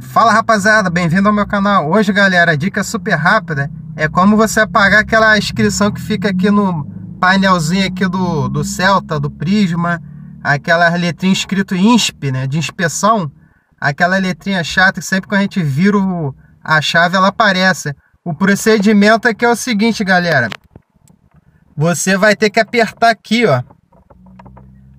Fala rapaziada, bem-vindo ao meu canal. Hoje, galera, a dica super rápida é como você apagar aquela inscrição que fica aqui no painelzinho aqui do, do Celta, do Prisma, aquela letrinha escrito INSP, né, de inspeção, aquela letrinha chata que sempre que a gente vira o, a chave ela aparece. O procedimento é é o seguinte, galera. Você vai ter que apertar aqui, ó.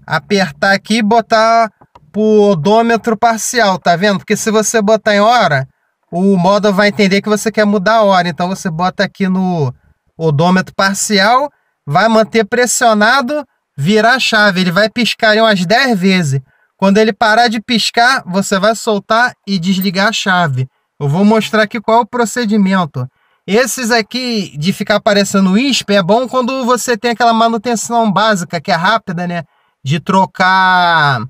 Apertar aqui e botar por odômetro parcial, tá vendo? Porque se você botar em hora, o modo vai entender que você quer mudar a hora. Então você bota aqui no odômetro parcial, vai manter pressionado, virar a chave. Ele vai piscar umas 10 vezes. Quando ele parar de piscar, você vai soltar e desligar a chave. Eu vou mostrar aqui qual é o procedimento. Esses aqui de ficar aparecendo ISP é bom quando você tem aquela manutenção básica, que é rápida, né? De trocar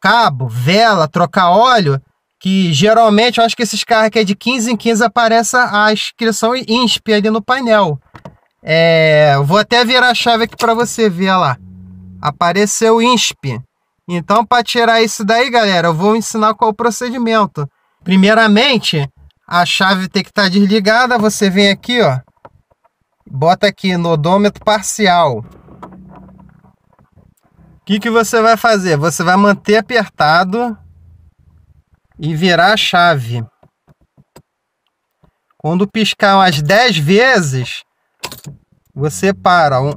cabo, vela, trocar óleo, que geralmente eu acho que esses carros que é de 15 em 15 aparece a inscrição INSP ali no painel. É, vou até virar a chave aqui para você ver lá. Apareceu INSP. Então, para tirar isso daí, galera, eu vou ensinar qual o procedimento. Primeiramente, a chave tem que estar tá desligada. Você vem aqui, ó, bota aqui no odômetro parcial. O que, que você vai fazer? Você vai manter apertado e virar a chave. Quando piscar umas 10 vezes, você para. Um...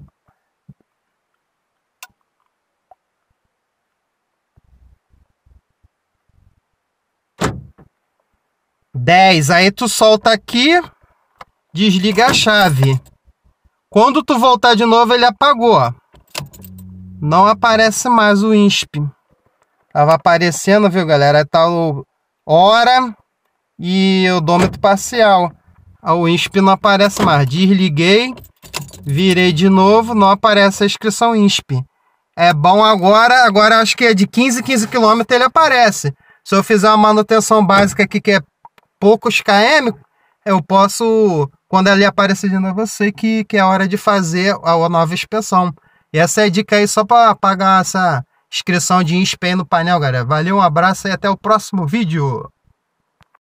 Dez. Aí tu solta aqui, desliga a chave. Quando tu voltar de novo, ele apagou não aparece mais o INSP. Tava aparecendo, viu, galera? É tal hora e odômetro parcial. Ah, o INSP não aparece mais. Desliguei, virei de novo, não aparece a inscrição INSP. É bom agora, agora acho que é de 15 15 km ele aparece. Se eu fizer uma manutenção básica aqui que é poucos km, eu posso, quando ele aparecer de novo, eu sei que, que é hora de fazer a nova inspeção. E essa é a dica aí só para pagar essa inscrição de INSPEN no painel, galera. Valeu, um abraço e até o próximo vídeo.